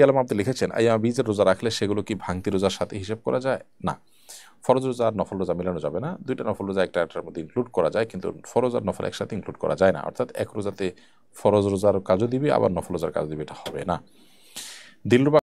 আলম আপনি লিখেছেন আইয়া বীজের রোজা রাখলে সেগুলো কি ভাঙতি রোজার সাথে হিসেব করা যায় না ফরজ রোজা আর নফল রোজা মেলানো যাবে না দুইটা নফল রোজা একটা একটার মধ্যে ইনক্লুড করা যায় কিন্তু ফরজ আর নফল একসাথে ইনক্লুড করা যায় না অর্থাৎ এক রোজাতে ফরজ রোজার কাজও দিবি আবার নফল রোজার কাজও দিবি এটা হবে না দিলরুবা